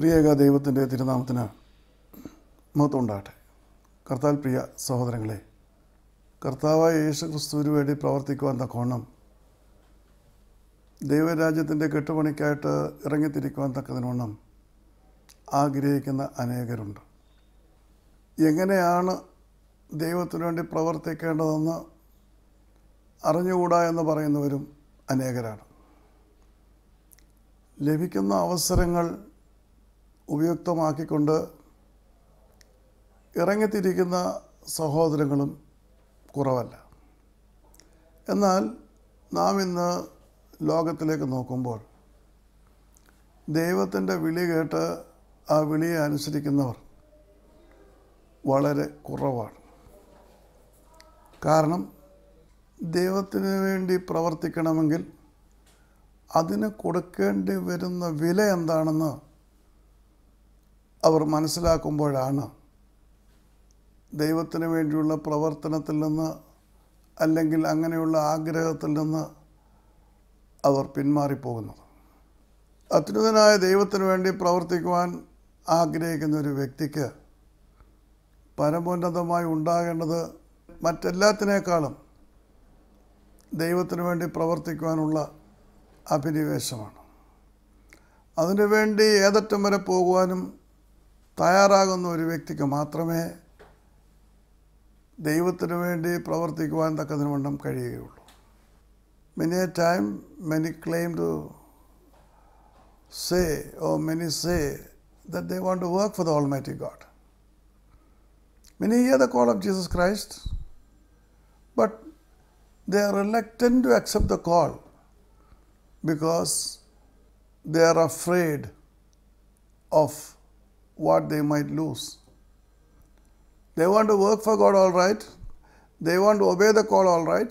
ത്രിയേക ദൈവത്തിൻ്റെ തിരുനാമത്തിന് മഹത്വം ഉണ്ടാകട്ടെ കർത്താൽ പ്രിയ സഹോദരങ്ങളെ കർത്താവായ യേശു ക്രിസ്തുവിന് വേണ്ടി പ്രവർത്തിക്കുവാൻ തക്കോണം ദൈവരാജ്യത്തിൻ്റെ കെട്ടുപണിക്കായിട്ട് ഇറങ്ങിത്തിരിക്കുവാൻ തക്കതിനോണം ആഗ്രഹിക്കുന്ന അനേകരുണ്ട് എങ്ങനെയാണ് ദൈവത്തിനു വേണ്ടി പ്രവർത്തിക്കേണ്ടതെന്ന് അറിഞ്ഞുകൂടാ എന്ന് പറയുന്നവരും അനേകരാണ് ലഭിക്കുന്ന അവസരങ്ങൾ ഉപയുക്തമാക്കിക്കൊണ്ട് ഇറങ്ങിത്തിരിക്കുന്ന സഹോദരങ്ങളും കുറവല്ല എന്നാൽ നാം ഇന്ന് ലോകത്തിലേക്ക് നോക്കുമ്പോൾ ദൈവത്തിൻ്റെ വിളി കേട്ട് ആ വിളിയെ അനുസരിക്കുന്നവർ വളരെ കുറവാണ് കാരണം ദൈവത്തിന് വേണ്ടി പ്രവർത്തിക്കണമെങ്കിൽ അതിന് കൊടുക്കേണ്ടി വരുന്ന വില എന്താണെന്ന് അവർ മനസ്സിലാക്കുമ്പോഴാണ് ദൈവത്തിന് വേണ്ടിയുള്ള പ്രവർത്തനത്തിൽ നിന്ന് അല്ലെങ്കിൽ അങ്ങനെയുള്ള ആഗ്രഹത്തിൽ നിന്ന് അവർ പിന്മാറിപ്പോകുന്നത് അത്യുതനായ ദൈവത്തിന് വേണ്ടി പ്രവർത്തിക്കുവാൻ ആഗ്രഹിക്കുന്ന ഒരു വ്യക്തിക്ക് പരമോന്നതമായി ഉണ്ടാകേണ്ടത് മറ്റെല്ലാത്തിനേക്കാളും ദൈവത്തിന് വേണ്ടി പ്രവർത്തിക്കുവാനുള്ള അഭിനിവേശമാണ് അതിനുവേണ്ടി ഏതറ്റം വരെ പോകുവാനും तैयार व्यक्ति मे दैवे प्रवर्ती तक कहू many time many claim to say many say that they want to work for the almighty god many hear the call of Jesus Christ but they are reluctant to accept the call because they are afraid of what they might lose. They want to work for God all right, they want to obey the call all right,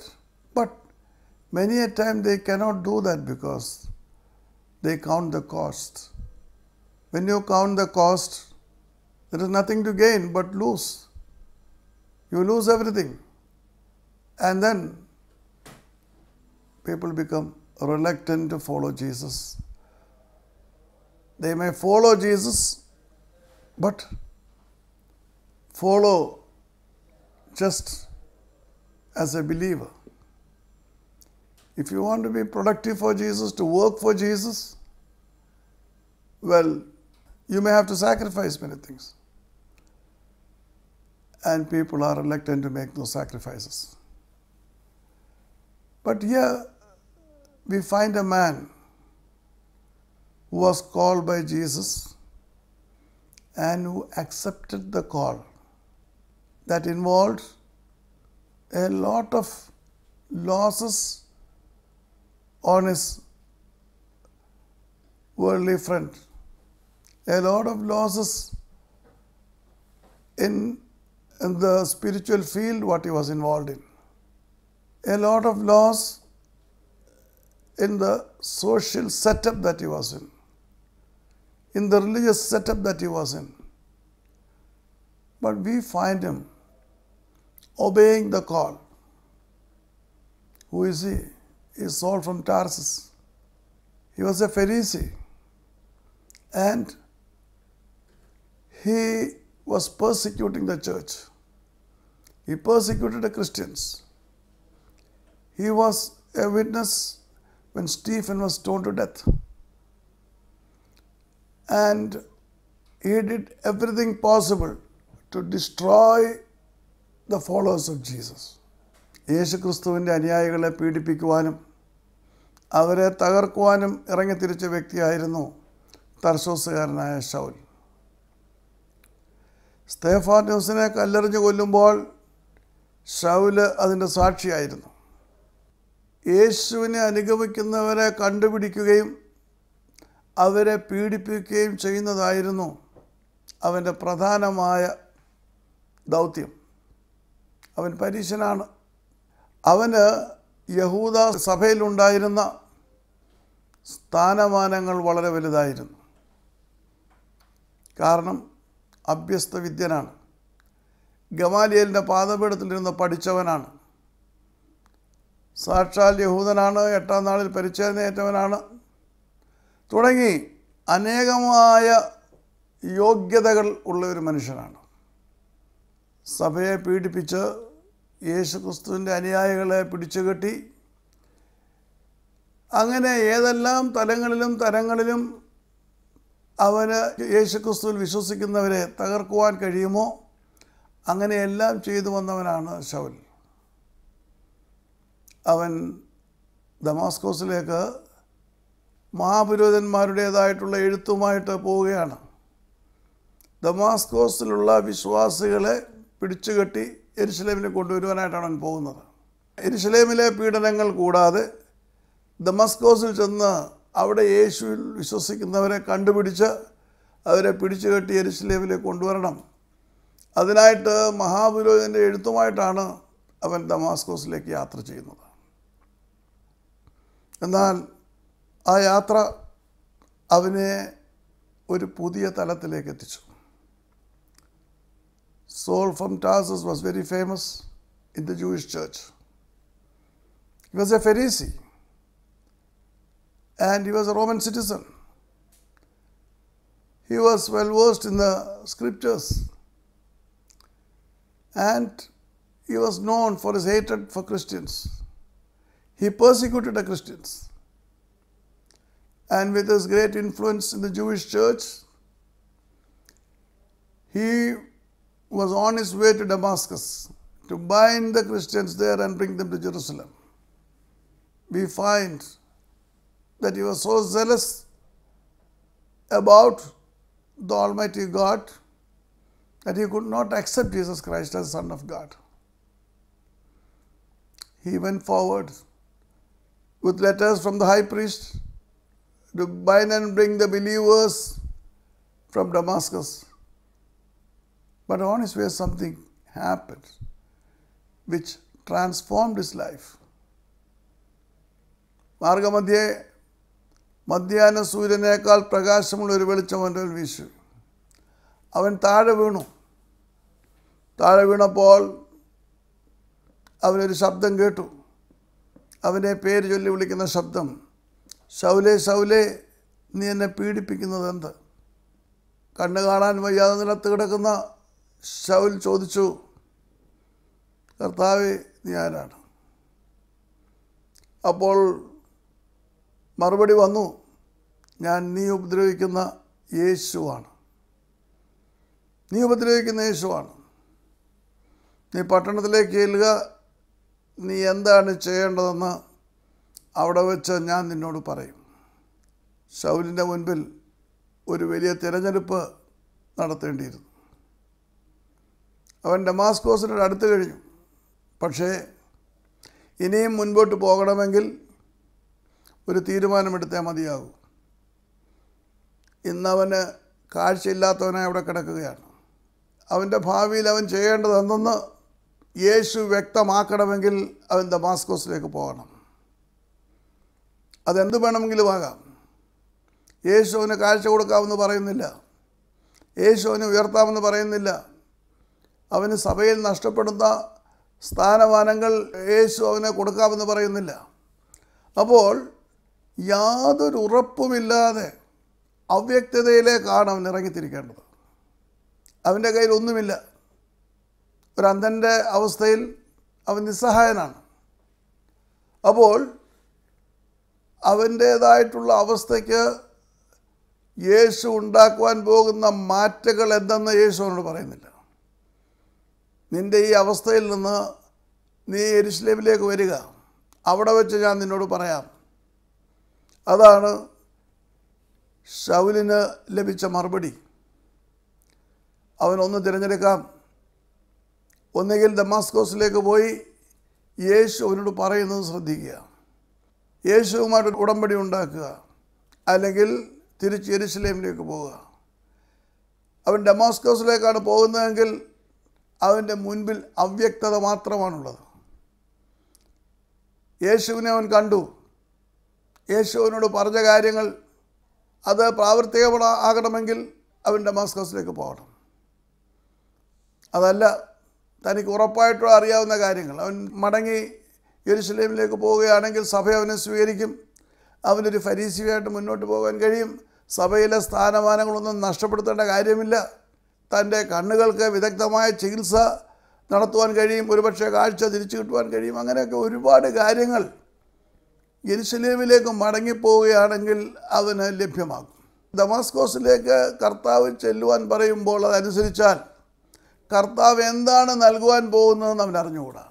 but many a time they cannot do that because they count the cost. When you count the cost, there is nothing to gain but lose. You lose everything. And then people become reluctant to follow Jesus. They may follow Jesus but follow just as a believer. If you want to be productive for Jesus, to work for Jesus, well, you may have to sacrifice many things. And people are reluctant to make those sacrifices. But here we find a man who was called by Jesus and who accepted the call. That involved a lot of losses on his worldly front, a lot of losses in, in the spiritual field what he was involved in, a lot of loss in the social setup that he was in in the religious setup that he was in. But we find him obeying the call. Who is he? He is Saul from Tarsus. He was a Pharisee and he was persecuting the church. He persecuted the Christians. He was a witness when Stephen was stoned to death. and he did everything possible to destroy the followers of Jesus. യേശുക്രിസ്തുവിൻ്റെ അനുയായികളെ പീഡിപ്പിക്കുവാനും അവരെ തകർക്കുവാനും ഇറങ്ങിത്തിരിച്ച വ്യക്തിയായിരുന്നു തർശോസുകാരനായ ഷൗൽ സ്തേഫാന്യൂസിനെ കല്ലെറിഞ്ഞു കൊല്ലുമ്പോൾ ഷൗല് അതിൻ്റെ സാക്ഷിയായിരുന്നു യേശുവിനെ അനുഗമിക്കുന്നവരെ കണ്ടുപിടിക്കുകയും അവരെ പീഡിപ്പിക്കുകയും ചെയ്യുന്നതായിരുന്നു അവൻ്റെ പ്രധാനമായ ദൗത്യം അവൻ പരീശനാണ് അവന് യഹൂദ സഭയിലുണ്ടായിരുന്ന സ്ഥാനമാനങ്ങൾ വളരെ വലുതായിരുന്നു കാരണം അഭ്യസ്ത വിദ്യനാണ് ഗമാലിയലിൻ്റെ പാദപീഠത്തിലിരുന്ന് പഠിച്ചവനാണ് സാക്ഷാൽ യഹൂദനാണ് എട്ടാം നാളിൽ പരിചയനേറ്റവനാണ് തുടങ്ങി അനേകമായ യോഗ്യതകൾ ഉള്ള ഒരു മനുഷ്യനാണ് സഭയെ പീഡിപ്പിച്ച് യേശുക്രിസ്തുവിൻ്റെ അനുയായികളെ പിടിച്ചുകെട്ടി അങ്ങനെ ഏതെല്ലാം തലങ്ങളിലും തരങ്ങളിലും അവന് യേശുക്രിസ്തുവിൽ വിശ്വസിക്കുന്നവരെ തകർക്കുവാൻ കഴിയുമോ അങ്ങനെയെല്ലാം ചെയ്തു വന്നവനാണ് ശൗൽ അവൻ ദമാസ്കോസിലേക്ക് മഹാപുരോഹിതന്മാരുടേതായിട്ടുള്ള എഴുത്തുമായിട്ട് പോവുകയാണ് ദമാസ്കോസിലുള്ള വിശ്വാസികളെ പിടിച്ചുകെട്ടി എരുസലേമിന് കൊണ്ടുവരുവാനായിട്ടാണ് അവൻ പോകുന്നത് എരുസലേമിലെ പീഡനങ്ങൾ കൂടാതെ ദമസ്കോസിൽ ചെന്ന് അവിടെ യേശുവിൽ വിശ്വസിക്കുന്നവരെ കണ്ടുപിടിച്ച് അവരെ പിടിച്ചുകെട്ടി എരിശിലേമിലേക്ക് കൊണ്ടുവരണം അതിനായിട്ട് മഹാപുരോഹിതൻ്റെ എഴുത്തുമായിട്ടാണ് അവൻ ദമാസ്കോസിലേക്ക് യാത്ര ചെയ്യുന്നത് എന്നാൽ ആ യാത്ര അവനെ Saul from Tarsus was very famous in the Jewish church. He was a Pharisee and he was a Roman citizen. He was well versed in the scriptures and he was known for his hatred for Christians. He persecuted the Christians and with his great influence in the Jewish church, he was on his way to Damascus to bind the Christians there and bring them to Jerusalem. We find that he was so zealous about the Almighty God that he could not accept Jesus Christ as Son of God. He went forward with letters from the high priest to bind and bring the believers from Damascus. But on his way, something happened which transformed his life. Margamadhyay, Madhyayana Suryanayakal Velicham Urivalichamandal Vishu. Avan അവൻ താഴെ വീണു താഴെ വീണപ്പോൾ അവനൊരു ശബ്ദം കേട്ടു അവനെ പേര് ചൊല്ലി വിളിക്കുന്ന ശബ്ദം സൗലെ സൗലെ നീ എന്നെ പീഡിപ്പിക്കുന്നത് എന്ത് കണ്ണു കാണാൻ വയ്യാതെ നിലത്ത് കിടക്കുന്ന ശൗൽ ചോദിച്ചു കർത്താവ് നീ ആരാണ് അപ്പോൾ മറുപടി വന്നു ഞാൻ നീ ഉപദ്രവിക്കുന്ന യേശുവാണ് നീ ഉപദ്രവിക്കുന്ന യേശുവാണ് നീ പട്ടണത്തിലേക്ക് ചെല്ലുക നീ എന്താണ് ചെയ്യേണ്ടതെന്ന് അവിടെ വെച്ച് ഞാൻ നിന്നോട് പറയും ശൗലിൻ്റെ മുൻപിൽ ഒരു വലിയ തിരഞ്ഞെടുപ്പ് നടത്തേണ്ടിയിരുന്നു അവൻ ഡെമാസ്കോസിനോട് അടുത്ത് കഴിഞ്ഞു പക്ഷേ ഇനിയും മുൻപോട്ട് പോകണമെങ്കിൽ ഒരു തീരുമാനമെടുത്തേ മതിയാകൂ ഇന്നവന് കാഴ്ചയില്ലാത്തവനായി അവിടെ കിടക്കുകയാണ് അവൻ്റെ ഭാവിയിൽ അവൻ ചെയ്യേണ്ടതെന്നൊന്ന് യേശു വ്യക്തമാക്കണമെങ്കിൽ അവൻ ദമാസ്കോസിലേക്ക് പോകണം അതെന്ത് വേണമെങ്കിലും ആകാം യേശുവിന് കാഴ്ച കൊടുക്കാമെന്ന് പറയുന്നില്ല യേശുവിന് ഉയർത്താമെന്ന് പറയുന്നില്ല അവന് സഭയിൽ നഷ്ടപ്പെടുന്ന സ്ഥാനമാനങ്ങൾ യേശു അവന് കൊടുക്കാമെന്ന് പറയുന്നില്ല അപ്പോൾ യാതൊരു ഉറപ്പുമില്ലാതെ അവ്യക്തതയിലേക്കാണ് അവൻ ഇറങ്ങിത്തിരിക്കേണ്ടത് അവൻ്റെ കയ്യിൽ ഒന്നുമില്ല ഒരു അന്ധൻ്റെ അവസ്ഥയിൽ അവൻ നിസ്സഹായനാണ് അപ്പോൾ അവൻ്റേതായിട്ടുള്ള അവസ്ഥയ്ക്ക് യേശു ഉണ്ടാക്കുവാൻ പോകുന്ന മാറ്റകൾ എന്തെന്ന് യേശു അവനോട് പറയുന്നില്ല നിൻ്റെ ഈ അവസ്ഥയിൽ നിന്ന് നീ എരിശ്ലേമിലേക്ക് വരിക അവിടെ വെച്ച് ഞാൻ നിന്നോട് പറയാം അതാണ് ഷൗലിന് ലഭിച്ച മറുപടി അവനൊന്ന് തിരഞ്ഞെടുക്കാം ഒന്നുകിൽ ദമാസ്കോസിലേക്ക് പോയി യേശു അവനോട് പറയുന്നത് ശ്രദ്ധിക്കുക യേശുവുമായിട്ട് ഉടമ്പടി ഉണ്ടാക്കുക അല്ലെങ്കിൽ തിരിച്ച് എരുസലേമിലേക്ക് പോവുക അവൻ ഡെമോസ്കോസിലേക്കാണ് പോകുന്നതെങ്കിൽ അവൻ്റെ മുൻപിൽ അവ്യക്തത മാത്രമാണുള്ളത് യേശുവിനെ അവൻ കണ്ടു യേശുവിനോട് പറഞ്ഞ കാര്യങ്ങൾ അത് പ്രാവർത്തികമാകണമെങ്കിൽ അവൻ ഡെമോസ്കോസിലേക്ക് പോകണം അതല്ല തനിക്ക് ഉറപ്പായിട്ടും അറിയാവുന്ന കാര്യങ്ങൾ അവൻ മടങ്ങി ജെറുസലേമിലേക്ക് പോവുകയാണെങ്കിൽ സഭ അവനെ സ്വീകരിക്കും അവനൊരു ഫരീസിയായിട്ട് മുന്നോട്ട് പോകാൻ കഴിയും സഭയിലെ സ്ഥാനമാനങ്ങളൊന്നും നഷ്ടപ്പെടുത്തേണ്ട കാര്യമില്ല തൻ്റെ കണ്ണുകൾക്ക് വിദഗ്ധമായ ചികിത്സ നടത്തുവാൻ കഴിയും ഒരുപക്ഷെ കാഴ്ച തിരിച്ചു കിട്ടുവാൻ കഴിയും അങ്ങനെയൊക്കെ ഒരുപാട് കാര്യങ്ങൾ യെരുസലേമിലേക്ക് മടങ്ങിപ്പോവുകയാണെങ്കിൽ അവന് ലഭ്യമാകും ദമാസ്കോസിലേക്ക് കർത്താവ് ചെല്ലുവാൻ പറയുമ്പോൾ അതനുസരിച്ചാൽ കർത്താവ് എന്താണ് നൽകുവാൻ പോകുന്നതെന്ന് അവൻ അറിഞ്ഞുകൂടാ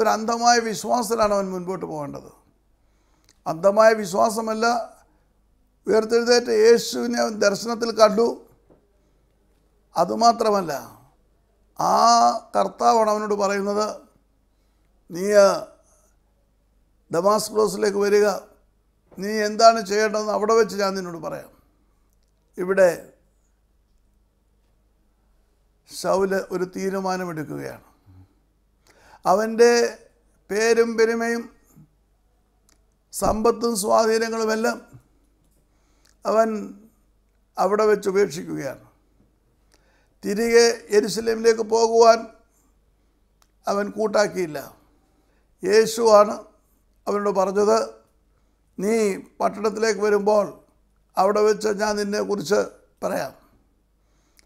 ഒരു അന്ധമായ വിശ്വാസത്തിലാണ് അവൻ മുൻപോട്ട് പോകേണ്ടത് അന്ധമായ വിശ്വാസമല്ല ഉയർത്തെഴുന്നേറ്റ് യേശുവിനെ അവൻ ദർശനത്തിൽ കണ്ടു അതുമാത്രമല്ല ആ കർത്താവാണ് അവനോട് പറയുന്നത് നീ ഡമാസ്ക്ലോസിലേക്ക് വരിക നീ എന്താണ് ചെയ്യേണ്ടതെന്ന് അവിടെ വെച്ച് ഞാൻ നിന്നോട് പറയാം ഇവിടെ ശൗല് ഒരു തീരുമാനമെടുക്കുകയാണ് അവൻ്റെ പേരും പെരുമയും സമ്പത്തും സ്വാധീനങ്ങളുമെല്ലാം അവൻ അവിടെ വെച്ച് ഉപേക്ഷിക്കുകയാണ് തിരികെ എരുസലേമിലേക്ക് പോകുവാൻ അവൻ കൂട്ടാക്കിയില്ല യേശുവാണ് അവനോട് പറഞ്ഞത് നീ പട്ടണത്തിലേക്ക് വരുമ്പോൾ അവിടെ വെച്ച് ഞാൻ നിന്നെക്കുറിച്ച് പറയാം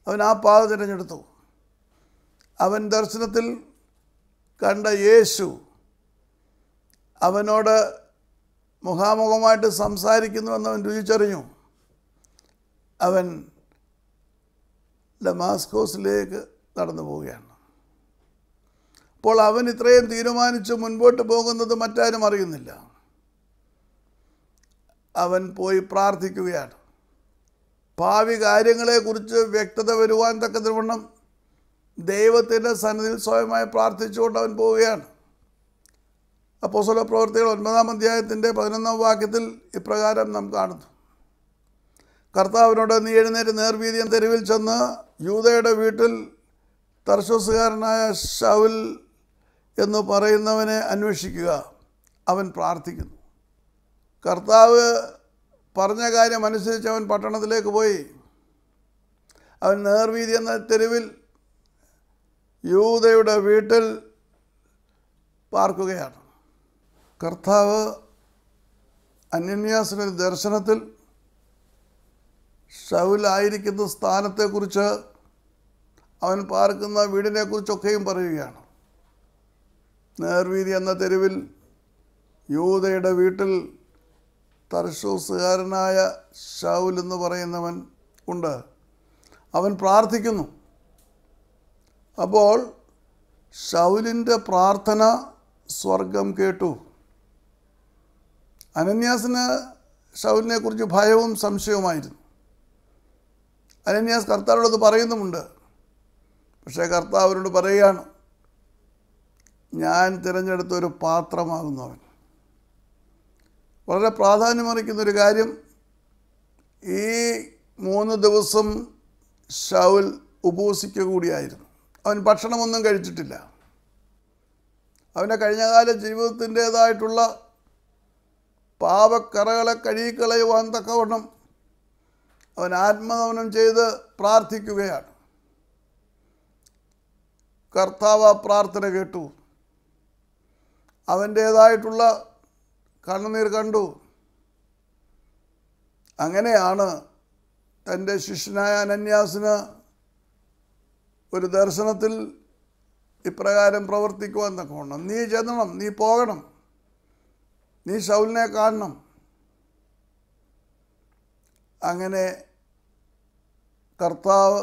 അവൻ ആ പാത തിരഞ്ഞെടുത്തു അവൻ ദർശനത്തിൽ കണ്ട യേശു അവനോട് മുഖാമുഖമായിട്ട് സംസാരിക്കുന്നുവെന്ന് അവൻ രുചിച്ചറിഞ്ഞു അവൻ ഡമാസ്കോസിലേക്ക് നടന്നു പോവുകയാണ് അപ്പോൾ അവൻ ഇത്രയും തീരുമാനിച്ച് മുൻപോട്ട് പോകുന്നത് മറ്റാരും അറിയുന്നില്ല അവൻ പോയി പ്രാർത്ഥിക്കുകയാണ് ഭാവി കാര്യങ്ങളെക്കുറിച്ച് വ്യക്തത വരുവാൻ തക്കതിവണ്ണം ദൈവത്തിൻ്റെ സന്നിധിയിൽ സ്വയമായി പ്രാർത്ഥിച്ചുകൊണ്ട് അവൻ പോവുകയാണ് അപ്പോൾ സ്വല പ്രവർത്തികൾ ഒൻപതാം അധ്യായത്തിൻ്റെ പതിനൊന്നാം വാക്യത്തിൽ ഇപ്രകാരം നാം കാണുന്നു കർത്താവിനോട് നീ എഴുന്നേറ്റ് നേർവീതിയൻ തെരുവിൽ ചെന്ന് യൂതയുടെ വീട്ടിൽ തർശോസുകാരനായ ഷൗൽ എന്ന് പറയുന്നവനെ അന്വേഷിക്കുക അവൻ പ്രാർത്ഥിക്കുന്നു കർത്താവ് പറഞ്ഞ കാര്യം അനുസരിച്ച് അവൻ പട്ടണത്തിലേക്ക് പോയി അവൻ നേർവീതി എന്ന തെരുവിൽ യൂതയുടെ വീട്ടിൽ പാർക്കുകയാണ് കർത്താവ് അന്യന്യാസിനൊരു ദർശനത്തിൽ ഷൗലായിരിക്കുന്ന സ്ഥാനത്തെക്കുറിച്ച് അവൻ പാർക്കുന്ന വീടിനെക്കുറിച്ചൊക്കെയും പറയുകയാണ് നേർവീതി എന്ന തെരുവിൽ യൂതയുടെ വീട്ടിൽ തർശൂസുകാരനായ ഷൗൽ എന്ന് പറയുന്നവൻ ഉണ്ട് അവൻ പ്രാർത്ഥിക്കുന്നു അപ്പോൾ ഷൗലിൻ്റെ പ്രാർത്ഥന സ്വർഗം കേട്ടു അനന്യാസിന് ഷൗലിനെക്കുറിച്ച് ഭയവും സംശയവുമായിരുന്നു അനന്യാസ് കർത്താവിനോട് പറയുന്നുമുണ്ട് പക്ഷേ കർത്താവിനോട് പറയുകയാണ് ഞാൻ തിരഞ്ഞെടുത്ത ഒരു പാത്രമാകുന്നു അവൻ വളരെ ഒരു കാര്യം ഈ മൂന്ന് ദിവസം ഷൗൽ ഉപവസിക്കുക കൂടിയായിരുന്നു അവൻ ഭക്ഷണമൊന്നും കഴിച്ചിട്ടില്ല അവൻ്റെ കഴിഞ്ഞകാല ജീവിതത്തിൻ്റേതായിട്ടുള്ള പാപക്കറകളെ കഴുകിക്കളയുവാൻ തക്കവണ്ണം അവൻ ആത്മഗമനം ചെയ്ത് പ്രാർത്ഥിക്കുകയാണ് കർത്താവ് ആ പ്രാർത്ഥന കേട്ടു അവൻ്റേതായിട്ടുള്ള കണ്ണുനീർ കണ്ടു അങ്ങനെയാണ് തൻ്റെ ശിഷ്യനായ അനന്യാസിന് ഒരു ദർശനത്തിൽ ഇപ്രകാരം പ്രവർത്തിക്കുവാൻ തക്കവണ്ണം നീ ചെന്നണം നീ പോകണം നീ ഷൗലിനെ കാണണം അങ്ങനെ കർത്താവ്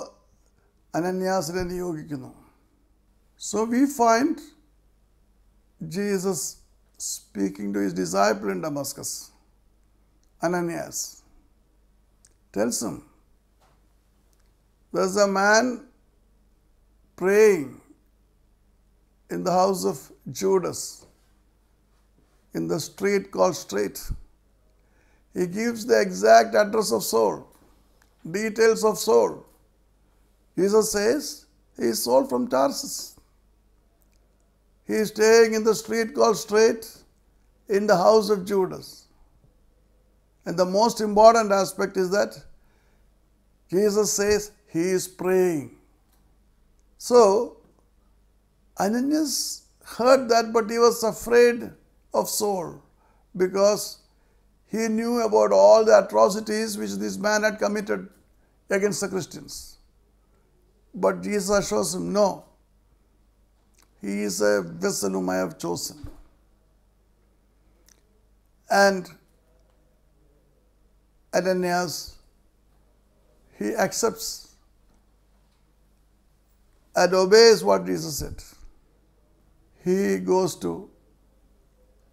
അനന്യാസിനെ നിയോഗിക്കുന്നു so we find Jesus speaking to his disciple in Damascus Ananias tells him the man praying in the house of Judas in the street called Street. He gives the exact address of Saul, details of Saul. Jesus says he is Saul from Tarsus. He is staying in the street called Straight in the house of Judas. And the most important aspect is that Jesus says he is praying. So, Ananias heard that, but he was afraid of Saul because he knew about all the atrocities which this man had committed against the Christians. But Jesus assures him, No, he is a vessel whom I have chosen. And Ananias, he accepts and obeys what Jesus said, he goes to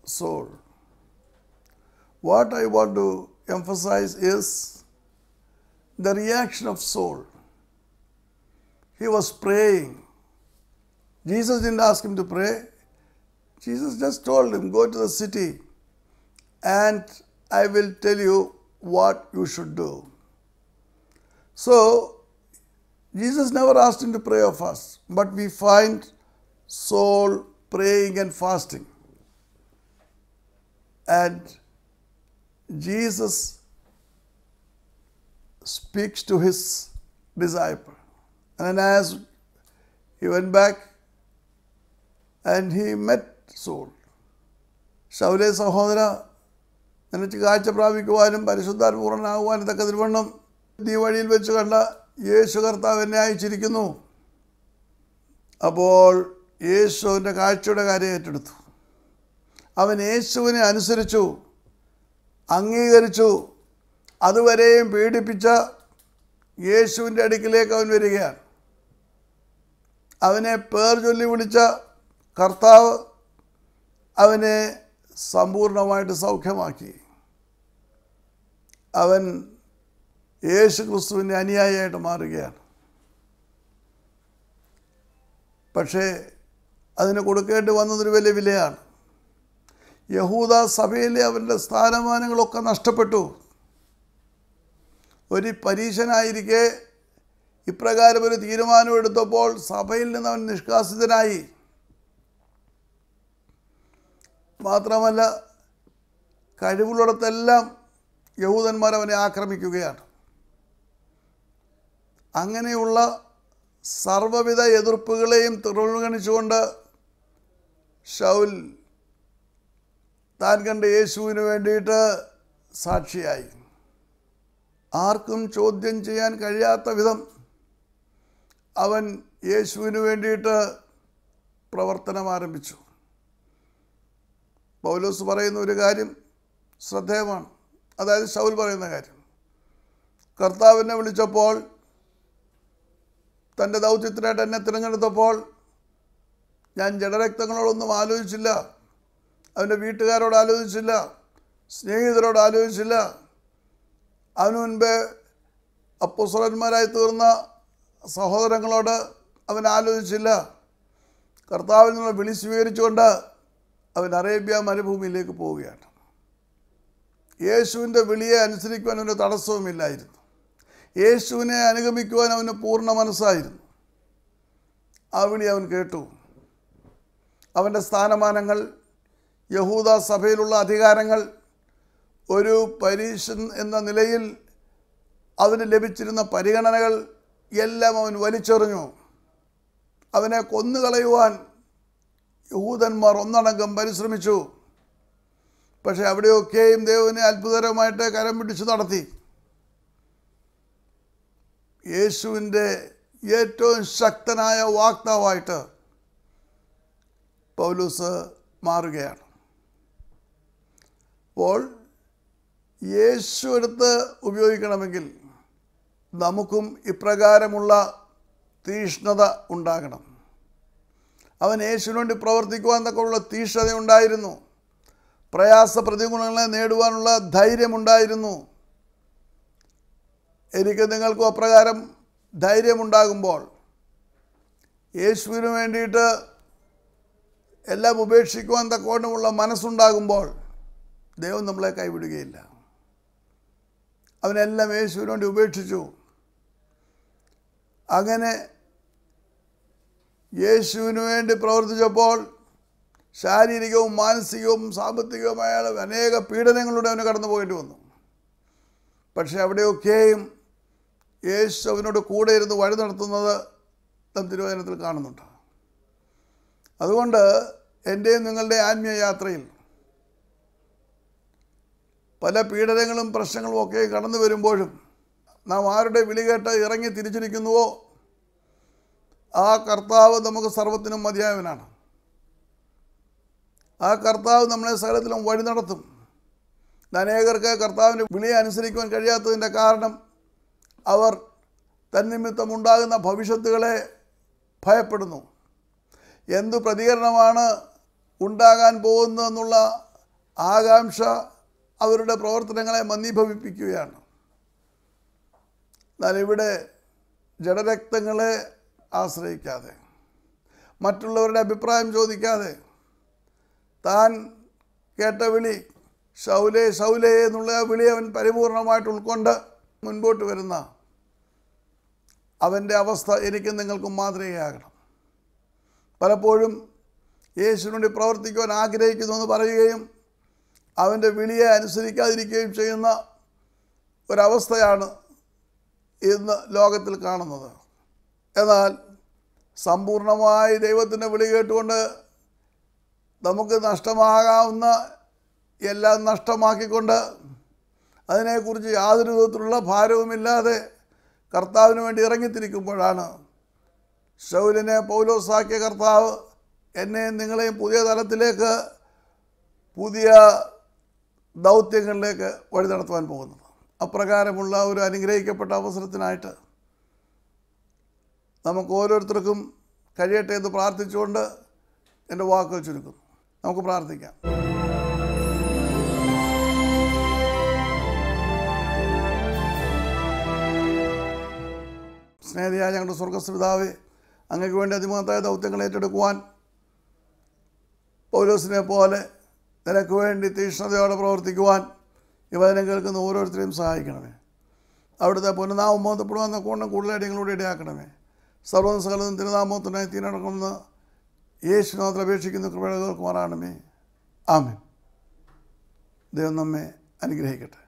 soul. What I want to emphasize is the reaction of soul. He was praying. Jesus didn't ask him to pray. Jesus just told him, Go to the city and I will tell you what you should do. So, Jesus never asked him to pray or fast, but we find Saul praying and fasting. And Jesus speaks to his disciple. And as he went back and he met Saul. ശൗലെ സഹോദര നിനച്ച് കാഴ്ച പ്രാപിക്കുവാനും പരിശുദ്ധാത്മപൂർണ്ണനാകുവാനും ഇതൊക്കെ തിരുവണ്ണം നീ വഴിയിൽ വെച്ച് കണ്ട യേശു കർത്താവ് എന്നെ അയച്ചിരിക്കുന്നു അപ്പോൾ യേശുവിൻ്റെ കാഴ്ചയുടെ കാര്യം ഏറ്റെടുത്തു അവൻ യേശുവിനെ അനുസരിച്ചു അംഗീകരിച്ചു അതുവരെയും പീഡിപ്പിച്ച യേശുവിൻ്റെ അടുക്കിലേക്ക് അവൻ വരികയാണ് അവനെ പേർ ചൊല്ലി വിളിച്ച കർത്താവ് അവനെ സമ്പൂർണ്ണമായിട്ട് സൗഖ്യമാക്കി അവൻ യേശു ക്രിസ്തുവിൻ്റെ അനുയായിയായിട്ട് മാറുകയാണ് പക്ഷേ അതിന് കൊടുക്കേണ്ടി വന്നതൊരു വലിയ വിലയാണ് യഹൂദ സഭയിലെ അവരുടെ സ്ഥാനമാനങ്ങളൊക്കെ നഷ്ടപ്പെട്ടു ഒരു പരീക്ഷനായിരിക്കെ ഇപ്രകാരം ഒരു തീരുമാനമെടുത്തപ്പോൾ സഭയിൽ നിന്ന് അവൻ നിഷ്കാസിതനായി മാത്രമല്ല കഴിവുള്ളിടത്തെല്ലാം യഹൂദന്മാർ അവനെ ആക്രമിക്കുകയാണ് അങ്ങനെയുള്ള സർവവിധ എതിർപ്പുകളെയും തുറമുഖണിച്ചുകൊണ്ട് ഷൗൽ താൻ കണ്ട യേശുവിന് വേണ്ടിയിട്ട് സാക്ഷിയായി ആർക്കും ചോദ്യം ചെയ്യാൻ കഴിയാത്ത വിധം അവൻ യേശുവിന് വേണ്ടിയിട്ട് പ്രവർത്തനം ആരംഭിച്ചു പൗലോസ് പറയുന്ന ഒരു കാര്യം ശ്രദ്ധേയമാണ് അതായത് ഷൗൽ പറയുന്ന കാര്യം കർത്താവിനെ വിളിച്ചപ്പോൾ തൻ്റെ ദൗത്യത്തിനായിട്ട് എന്നെ തിരഞ്ഞെടുത്തപ്പോൾ ഞാൻ ജഡരക്തങ്ങളോടൊന്നും ആലോചിച്ചില്ല അവൻ്റെ വീട്ടുകാരോട് ആലോചിച്ചില്ല സ്നേഹിതരോട് ആലോചിച്ചില്ല അവന് മുൻപേ അപ്പുസുരന്മാരായി തീർന്ന സഹോദരങ്ങളോട് അവൻ ആലോചിച്ചില്ല കർത്താവിൽ നിന്നുള്ള വിളി സ്വീകരിച്ചുകൊണ്ട് അവൻ അറേബ്യ മരുഭൂമിയിലേക്ക് പോവുകയാണ് യേശുവിൻ്റെ വിളിയെ അനുസരിക്കുവാൻ ഒരു തടസ്സവുമില്ലായിരുന്നു യേശുവിനെ അനുഗമിക്കുവാൻ അവന് പൂർണ്ണ മനസ്സായിരുന്നു ആ വിളി അവൻ കേട്ടു അവൻ്റെ സ്ഥാനമാനങ്ങൾ യഹൂദ സഭയിലുള്ള അധികാരങ്ങൾ ഒരു പരീശൻ എന്ന നിലയിൽ അവന് ലഭിച്ചിരുന്ന പരിഗണനകൾ എല്ലാം അവൻ വലിച്ചെറിഞ്ഞു അവനെ കൊന്നുകളയുവാൻ യഹൂദന്മാർ ഒന്നടങ്കം പരിശ്രമിച്ചു പക്ഷേ അവിടെയൊക്കെയും ദൈവനെ അത്ഭുതകരമായിട്ട് കരം പിടിച്ചു നടത്തി യേശുവിൻ്റെ ഏറ്റവും ശക്തനായ വാക്താവായിട്ട് പൗലൂസ് മാറുകയാണ് അപ്പോൾ യേശു എടുത്ത് ഉപയോഗിക്കണമെങ്കിൽ നമുക്കും ഇപ്രകാരമുള്ള തീഷ്ണത ഉണ്ടാകണം അവൻ യേശുവിനുവേണ്ടി പ്രവർത്തിക്കുവാൻ തക്കമുള്ള തീഷ്ണത ഉണ്ടായിരുന്നു പ്രയാസ പ്രതികൂലങ്ങളെ നേടുവാനുള്ള ധൈര്യമുണ്ടായിരുന്നു എനിക്ക് നിങ്ങൾക്കും അപ്രകാരം ധൈര്യമുണ്ടാകുമ്പോൾ യേശുവിന് വേണ്ടിയിട്ട് എല്ലാം ഉപേക്ഷിക്കുവാൻ തക്കോണമുള്ള മനസ്സുണ്ടാകുമ്പോൾ ദൈവം നമ്മളെ കൈവിടുകയില്ല അവനെല്ലാം യേശുവിന് വേണ്ടി ഉപേക്ഷിച്ചു അങ്ങനെ യേശുവിന് വേണ്ടി പ്രവർത്തിച്ചപ്പോൾ ശാരീരികവും മാനസികവും സാമ്പത്തികവുമായ അനേക പീഡനങ്ങളിലൂടെ അവന് കടന്നു പോയിട്ട് വന്നു പക്ഷെ അവിടെയൊക്കെയും അവനോട് കൂടെ ഇരുന്ന് വഴി നടത്തുന്നത് നാം തിരുവചനത്തിൽ കാണുന്നുണ്ട് അതുകൊണ്ട് എൻ്റെയും നിങ്ങളുടെ ആത്മീയ യാത്രയിൽ പല പീഡനങ്ങളും പ്രശ്നങ്ങളും ഒക്കെ കടന്നു വരുമ്പോഴും നാം ആരുടെ വിളി കേട്ട് ഇറങ്ങി തിരിച്ചിരിക്കുന്നുവോ ആ കർത്താവ് നമുക്ക് സർവത്തിനും മതിയായവനാണ് ആ കർത്താവ് നമ്മളെ സകലത്തിലും വഴി നടത്തും അനേകർക്ക് കർത്താവിൻ്റെ വിളിയെ അനുസരിക്കുവാൻ കഴിയാത്തതിൻ്റെ കാരണം അവർ ഉണ്ടാകുന്ന ഭവിഷ്യത്തുകളെ ഭയപ്പെടുന്നു എന്തു പ്രതികരണമാണ് ഉണ്ടാകാൻ പോകുന്നതെന്നുള്ള ആകാംക്ഷ അവരുടെ പ്രവർത്തനങ്ങളെ മന്ദീഭവിപ്പിക്കുകയാണ് എന്നാൽ ഇവിടെ ജഡരക്തങ്ങളെ ആശ്രയിക്കാതെ മറ്റുള്ളവരുടെ അഭിപ്രായം ചോദിക്കാതെ താൻ കേട്ട വിളി ശൗലേ ശൗലേ എന്നുള്ള വിളി അവൻ പരിപൂർണമായിട്ട് ഉൾക്കൊണ്ട് മുൻപോട്ട് വരുന്ന അവൻ്റെ അവസ്ഥ എനിക്കും നിങ്ങൾക്കും മാതൃകയാകണം പലപ്പോഴും യേശുവിനുവേണ്ടി പ്രവർത്തിക്കുവാൻ ആഗ്രഹിക്കുന്നു എന്ന് പറയുകയും അവൻ്റെ വിളിയെ അനുസരിക്കാതിരിക്കുകയും ചെയ്യുന്ന ഒരവസ്ഥയാണ് ഇന്ന് ലോകത്തിൽ കാണുന്നത് എന്നാൽ സമ്പൂർണമായി ദൈവത്തിൻ്റെ വിളി കേട്ടുകൊണ്ട് നമുക്ക് നഷ്ടമാകാവുന്ന എല്ലാം നഷ്ടമാക്കിക്കൊണ്ട് അതിനെക്കുറിച്ച് യാതൊരു വിധത്തിലുള്ള ഭാരവുമില്ലാതെ കർത്താവിന് വേണ്ടി ഇറങ്ങിത്തിരിക്കുമ്പോഴാണ് ഷൗലിനെ പൗലോസാക്കിയ കർത്താവ് എന്നെയും നിങ്ങളെയും പുതിയ തലത്തിലേക്ക് പുതിയ ദൗത്യങ്ങളിലേക്ക് വഴി നടത്തുവാൻ പോകുന്നത് അപ്രകാരമുള്ള ഒരു അനുഗ്രഹിക്കപ്പെട്ട അവസരത്തിനായിട്ട് നമുക്ക് ഓരോരുത്തർക്കും കഴിയട്ടെ എന്ന് പ്രാർത്ഥിച്ചുകൊണ്ട് എൻ്റെ വാക്കുകൾ ചുരുക്കുന്നു നമുക്ക് പ്രാർത്ഥിക്കാം സ്നേഹിതയായ ഞങ്ങളുടെ സ്വർഗസ്പിതാവേ അങ്ങക്ക് വേണ്ടി അതിമഹത്തായ ദൗത്യങ്ങൾ ഏറ്റെടുക്കുവാൻ പൗലോസിനെ പോലെ നിനക്ക് വേണ്ടി തീക്ഷ്ണതയോടെ പ്രവർത്തിക്കുവാൻ ഈ വചനം കേൾക്കുന്ന ഓരോരുത്തരെയും സഹായിക്കണമേ അവിടുത്തെ പുനനാമം ബോധപ്പെടുവാൻ നോക്കണം കൂടുതലായിട്ട് ഞങ്ങളോട് ഇടയാക്കണമേ സർവ്വം സകലതും തിരുനാമത്തിനായി യേശു മാത്രം അപേക്ഷിക്കുന്ന കൃപയുടെ കേൾക്കുമാറാണമേ ആമേ ദൈവം നമ്മെ അനുഗ്രഹിക്കട്ടെ